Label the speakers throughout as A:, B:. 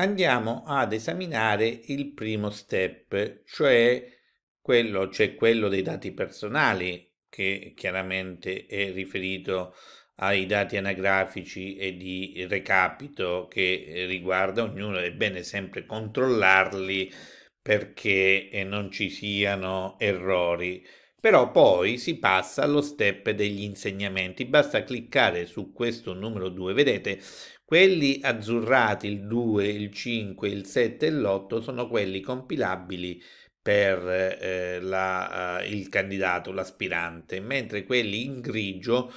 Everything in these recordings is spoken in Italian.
A: andiamo ad esaminare il primo step, cioè quello, cioè quello dei dati personali, che chiaramente è riferito ai dati anagrafici e di recapito che riguarda ognuno, è bene sempre controllarli perché eh, non ci siano errori però poi si passa allo step degli insegnamenti, basta cliccare su questo numero 2, vedete quelli azzurrati, il 2, il 5, il 7 e l'8 sono quelli compilabili per eh, la, eh, il candidato, l'aspirante, mentre quelli in grigio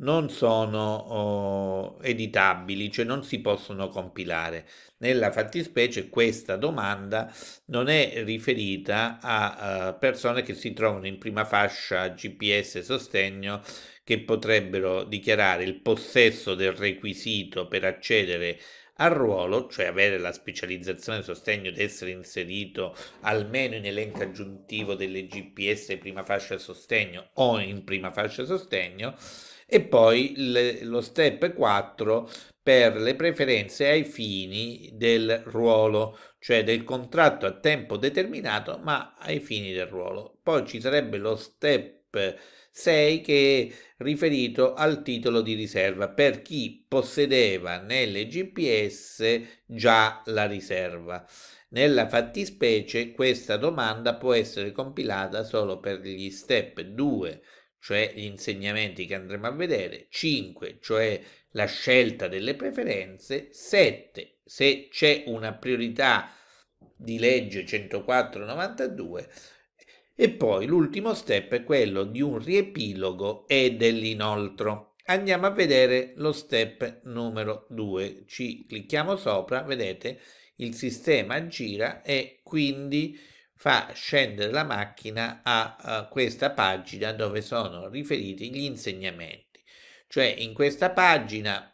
A: non sono oh, editabili, cioè non si possono compilare. Nella fattispecie questa domanda non è riferita a uh, persone che si trovano in prima fascia GPS sostegno che potrebbero dichiarare il possesso del requisito per accedere al ruolo, cioè avere la specializzazione sostegno di essere inserito almeno in elenco aggiuntivo delle GPS prima fascia sostegno o in prima fascia sostegno, e poi le, lo step 4 per le preferenze ai fini del ruolo, cioè del contratto a tempo determinato, ma ai fini del ruolo. Poi ci sarebbe lo step 6 che è riferito al titolo di riserva per chi possedeva nelle GPS già la riserva. Nella fattispecie questa domanda può essere compilata solo per gli step 2, cioè gli insegnamenti che andremo a vedere, 5, cioè la scelta delle preferenze, 7, se c'è una priorità di legge 104-92 e poi l'ultimo step è quello di un riepilogo e dell'inoltro. Andiamo a vedere lo step numero 2. Ci clicchiamo sopra, vedete, il sistema gira e quindi fa scendere la macchina a, a questa pagina dove sono riferiti gli insegnamenti. Cioè in questa pagina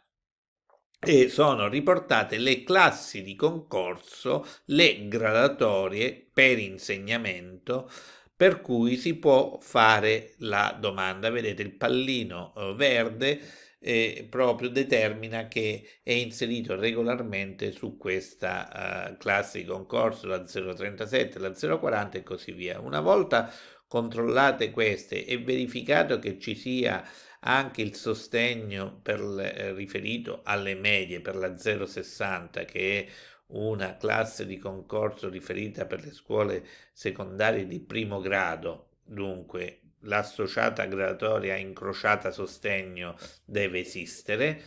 A: e sono riportate le classi di concorso, le gradatorie per insegnamento per cui si può fare la domanda. Vedete il pallino eh, verde eh, proprio determina che è inserito regolarmente su questa eh, classe di concorso, la 037, la 040 e così via. Una volta controllate queste e verificato che ci sia anche il sostegno per, eh, riferito alle medie per la 060 che è una classe di concorso riferita per le scuole secondarie di primo grado, dunque l'associata gradatoria incrociata sostegno deve esistere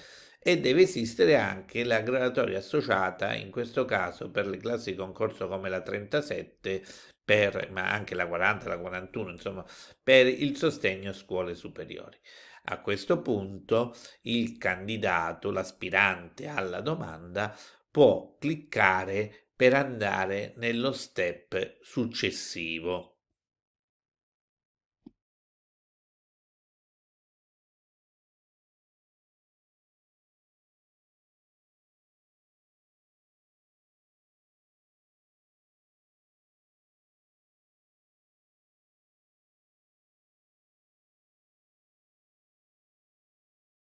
A: e deve esistere anche la graduatoria associata, in questo caso per le classi di concorso come la 37, per, ma anche la 40, la 41, insomma, per il sostegno a scuole superiori. A questo punto il candidato, l'aspirante alla domanda, può cliccare per andare nello step successivo.